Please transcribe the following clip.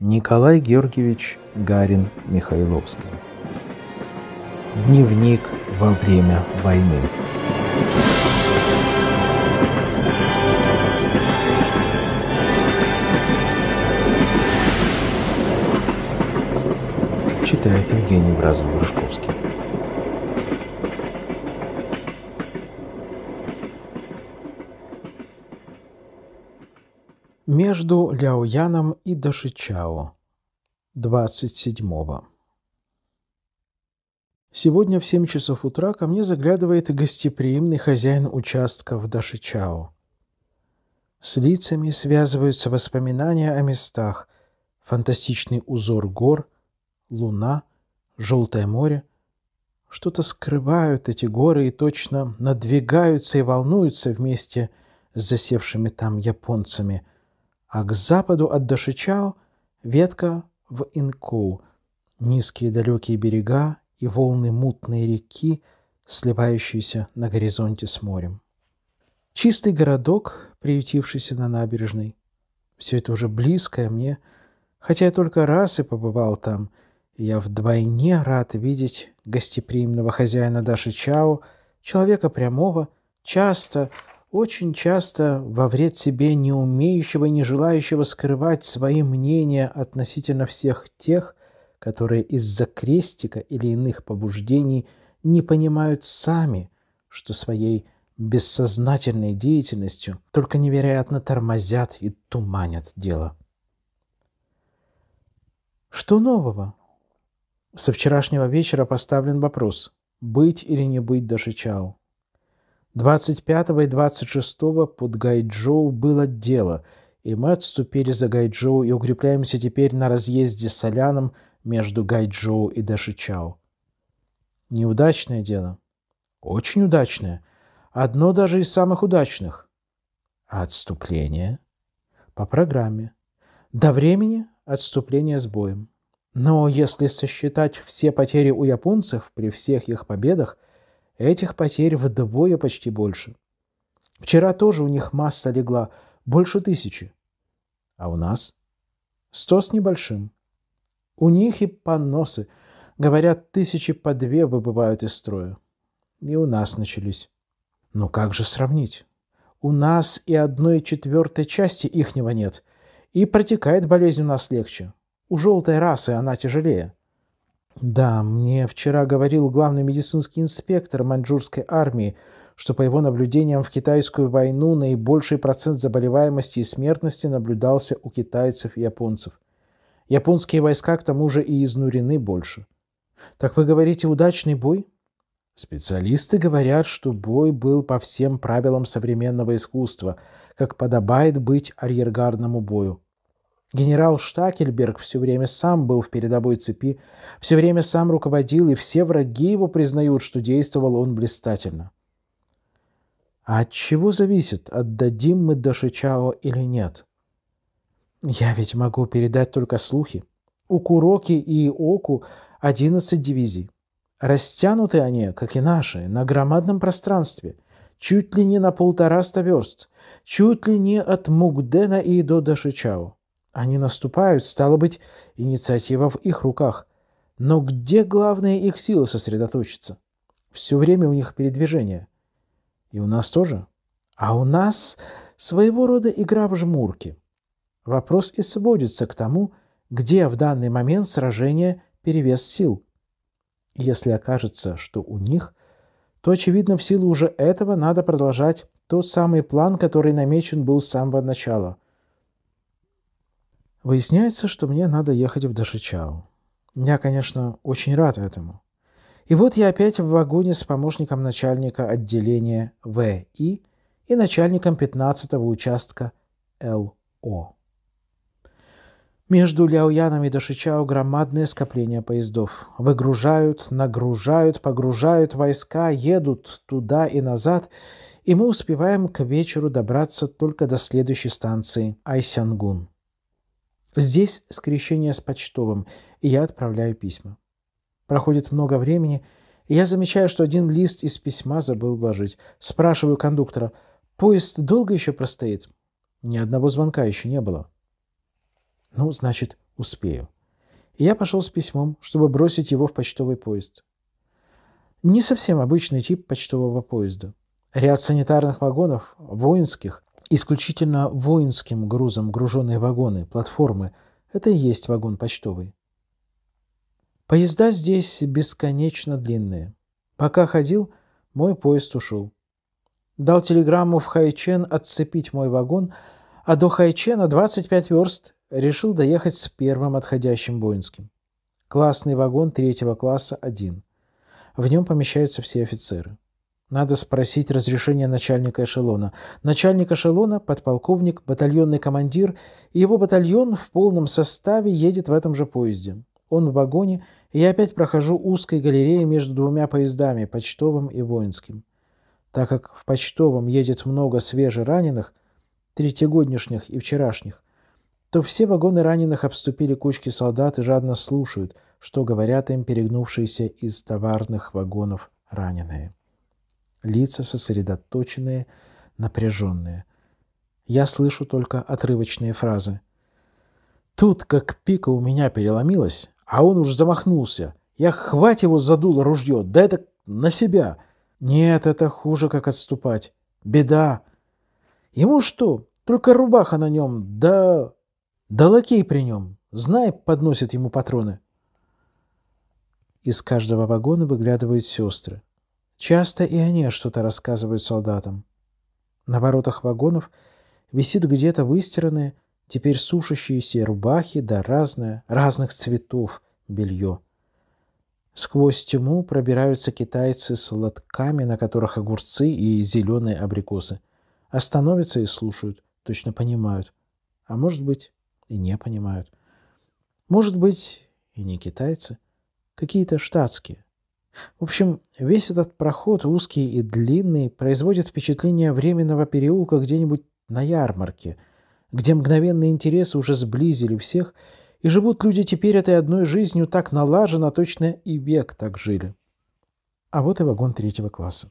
Николай Георгиевич Гарин Михайловский. Дневник во время войны. Читает Евгений Бразов-Брюшковский. между Ляояном и Дашичао 27-го. Сегодня в 7 часов утра ко мне заглядывает гостеприимный хозяин участка в Дашичао. С лицами связываются воспоминания о местах, фантастичный узор гор, луна, желтое море. Что-то скрывают эти горы и точно надвигаются и волнуются вместе с засевшими там японцами – а к западу от Дашичао ветка в Инку. Низкие далекие берега и волны мутной реки, сливающиеся на горизонте с морем. Чистый городок, приютившийся на набережной. Все это уже близкое мне, хотя я только раз и побывал там, я вдвойне рад видеть гостеприимного хозяина Даши Чао, человека прямого, часто очень часто во вред себе не умеющего и не желающего скрывать свои мнения относительно всех тех, которые из-за крестика или иных побуждений не понимают сами, что своей бессознательной деятельностью только невероятно тормозят и туманят дело. Что нового? Со вчерашнего вечера поставлен вопрос «Быть или не быть Дашичау?» 25 и 26 под Гайджоу было дело, и мы отступили за Гайджоу и укрепляемся теперь на разъезде с Соляном между Гайджоу и Дашичао. Неудачное дело. Очень удачное. Одно даже из самых удачных. отступление? По программе. До времени отступление с боем. Но если сосчитать все потери у японцев при всех их победах – Этих потерь вдвое почти больше. Вчера тоже у них масса легла, больше тысячи. А у нас? Сто с небольшим. У них и поносы. Говорят, тысячи по две выбывают из строя. И у нас начались. Ну как же сравнить? У нас и одной четвертой части ихнего нет. И протекает болезнь у нас легче. У желтой расы она тяжелее. Да, мне вчера говорил главный медицинский инспектор маньчжурской армии, что по его наблюдениям в китайскую войну наибольший процент заболеваемости и смертности наблюдался у китайцев и японцев. Японские войска к тому же и изнурены больше. Так вы говорите, удачный бой? Специалисты говорят, что бой был по всем правилам современного искусства, как подобает быть арьергардному бою. Генерал Штакельберг все время сам был в передовой цепи, все время сам руководил, и все враги его признают, что действовал он блистательно. А от чего зависит, отдадим мы Дашичао или нет? Я ведь могу передать только слухи. У Куроки и Оку 11 дивизий. Растянуты они, как и наши, на громадном пространстве, чуть ли не на полтораста верст, чуть ли не от Мугдена и до Дашичао. Они наступают, стало быть, инициатива в их руках. Но где главная их сила сосредоточиться? Все время у них передвижение. И у нас тоже. А у нас своего рода игра в жмурки. Вопрос и сводится к тому, где в данный момент сражение перевес сил. Если окажется, что у них, то, очевидно, в силу уже этого надо продолжать тот самый план, который намечен был с самого начала – Выясняется, что мне надо ехать в Дашичау. Я, конечно, очень рад этому. И вот я опять в вагоне с помощником начальника отделения ВИ и начальником 15-го участка ЛО. Между Ляояном и Дашичао громадное скопление поездов. Выгружают, нагружают, погружают войска, едут туда и назад, и мы успеваем к вечеру добраться только до следующей станции Айсянгун. Здесь скрещение с почтовым, и я отправляю письма. Проходит много времени, и я замечаю, что один лист из письма забыл вложить. Спрашиваю кондуктора, поезд долго еще простоит? Ни одного звонка еще не было. Ну, значит, успею. И я пошел с письмом, чтобы бросить его в почтовый поезд. Не совсем обычный тип почтового поезда. Ряд санитарных вагонов, воинских, исключительно воинским грузом груженные вагоны, платформы. Это и есть вагон почтовый. Поезда здесь бесконечно длинные. Пока ходил, мой поезд ушел. Дал телеграмму в Хайчен отцепить мой вагон, а до Хайчена 25 верст решил доехать с первым отходящим воинским. Классный вагон третьего класса один. В нем помещаются все офицеры. Надо спросить разрешение начальника эшелона. Начальник эшелона, подполковник, батальонный командир и его батальон в полном составе едет в этом же поезде. Он в вагоне, и я опять прохожу узкой галереей между двумя поездами, почтовым и воинским. Так как в почтовом едет много свежераненых, третьегодняшних и вчерашних, то все вагоны раненых обступили кучки солдат и жадно слушают, что говорят им перегнувшиеся из товарных вагонов раненые. Лица сосредоточенные, напряженные. Я слышу только отрывочные фразы. Тут как пика у меня переломилась, а он уж замахнулся. Я хвать его задуло ружье, да это на себя. Нет, это хуже, как отступать. Беда. Ему что, только рубаха на нем, да... Да лакей при нем. Знай, подносит ему патроны. Из каждого вагона выглядывают сестры. Часто и они что-то рассказывают солдатам. На воротах вагонов висит где-то выстиранные, теперь сушащиеся рубахи, да разное, разных цветов белье. Сквозь тьму пробираются китайцы с лотками, на которых огурцы и зеленые абрикосы. Остановятся и слушают, точно понимают. А может быть, и не понимают. Может быть, и не китайцы, какие-то штатские. В общем, весь этот проход, узкий и длинный, производит впечатление временного переулка где-нибудь на ярмарке, где мгновенные интересы уже сблизили всех, и живут люди теперь этой одной жизнью так налажено, точно и век так жили. А вот и вагон третьего класса.